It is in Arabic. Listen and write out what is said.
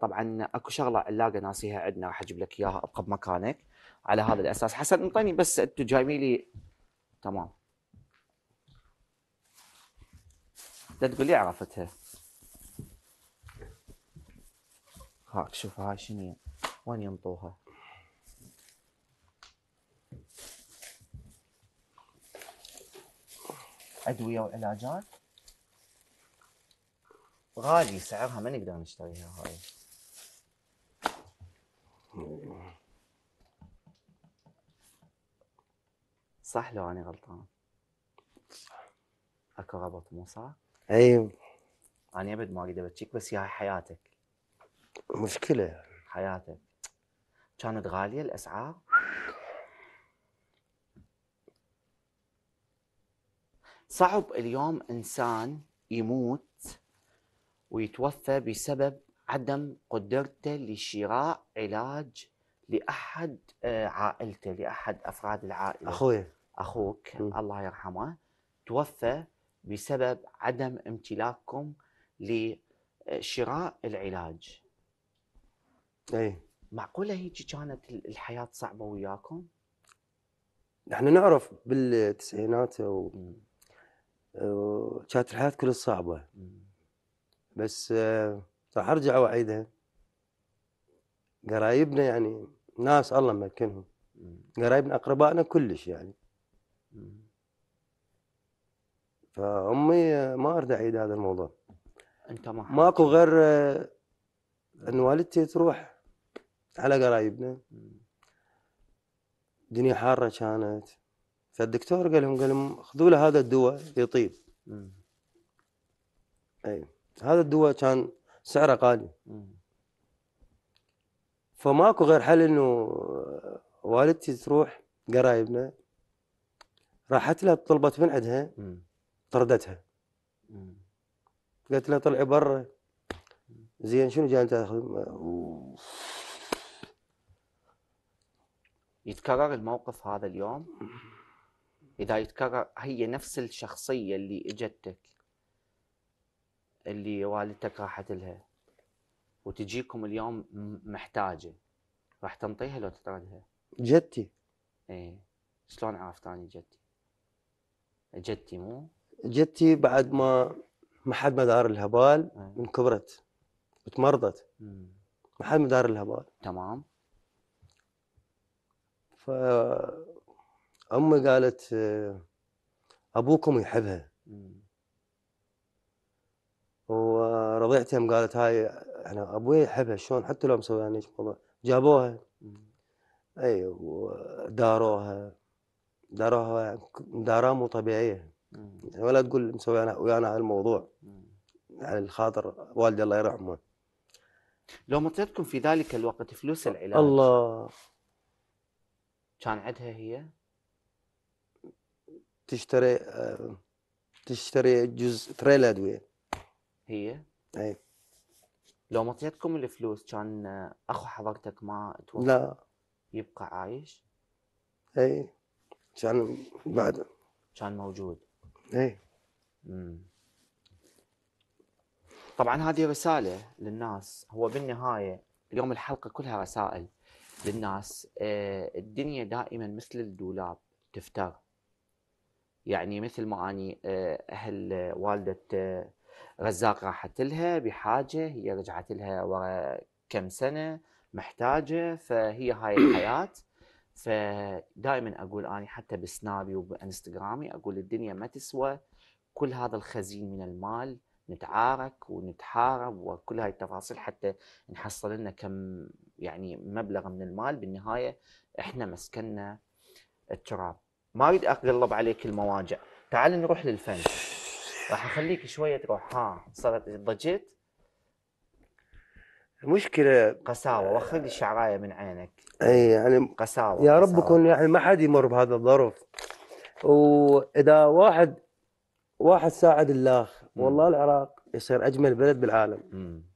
طبعا اكو شغله علاقه ناسيها عندنا راح اجيب لك اياها ابقى بمكانك على هذا الاساس حسن انطيني بس انت جايبين لي تمام لا تقول لي عرفتها هاك شوف هاي شنو وين ينطوها ادويه وعلاجات غالي سعرها ما نقدر نشتريها هاي صح لو أنا غلطان اكو ربط مو صح؟ اي أنا أبد ما أريد أبكيك بس هي حياتك مشكلة حياتك كانت غالية الأسعار؟ صعب اليوم إنسان يموت ويتوفى بسبب عدم قدرته لشراء علاج لأحد آه، عائلته لأحد أفراد العائلة أخوي اخوك م. الله يرحمه توفى بسبب عدم امتلاككم لشراء العلاج. اي معقوله هيك كانت الحياه صعبه وياكم؟ نحن نعرف بالتسعينات و... كانت الحياه كلها صعبه بس آه، راح ارجع واعيدها قرايبنا يعني ناس الله مكنهم قرايبنا اقربائنا كلش يعني فامي ما ارد اعيد هذا الموضوع انت ما ماكو غير آه، ان والدتي تروح على قرايبنا دنيا حاره كانت فالدكتور قال لهم قال لهم خذوا له هذا الدواء يطيب اي هذا الدواء كان سعره غالي فماكو غير حل انه آه، والدتي تروح قرايبنا راحت لها طلبت من عندها طردتها قالت لها طلعي برا زين شنو جاي تاخذ يتكرر الموقف هذا اليوم اذا يتكرر هي نفس الشخصيه اللي اجتك اللي والدتك راحت لها وتجيكم اليوم محتاجه راح تنطيها لو تطردها جدتي ايه شلون عرفت اني جدتي جدتي مو جدتي بعد ما ما حد ما دار لها بال إيه. من كبرت وتمرضت ما حد ما دار لها بال تمام ف امي قالت آه، ابوكم يحبها ورضيعتي هم قالت هاي انا ابوي يحبها شلون حتى لو مسوي يعني جابوها اي وداروها دارها مو طبيعيه يعني ولا تقول مسوي انا ويانا على الموضوع على خاطر والدي الله يرحمه لو مطيتكم في ذلك الوقت فلوس العلاج الله كان عندها هي تشتري تشتري جزء تريل ادويه هي اي لو مطيتكم الفلوس كان اخو حضرتك ما توفى لا يبقى عايش اي كان بعد كان موجود اي طبعا هذه رساله للناس هو بالنهايه اليوم الحلقه كلها رسائل للناس آه، الدنيا دائما مثل الدولاب تفتر يعني مثل ما اني آه، اهل والده آه، رزاق راحت لها بحاجه هي رجعت لها ورا كم سنه محتاجه فهي هاي الحياه فدائما اقول اني حتى بسنابي وبانستغرامي اقول الدنيا ما تسوى كل هذا الخزين من المال نتعارك ونتحارب وكل هاي التفاصيل حتى نحصل لنا كم يعني مبلغ من المال بالنهايه احنا مسكننا التراب ما اريد اقلب عليك المواجع تعال نروح للفن راح اخليك شويه تروح ها صارت ضجيت المشكله قساوه آه. وخذ الشعرايه من عينك اي يعني قساوه يا رب يكون يعني ما حد يمر بهذا الظرف واذا واحد واحد ساعد الله والله العراق يصير اجمل بلد بالعالم مم.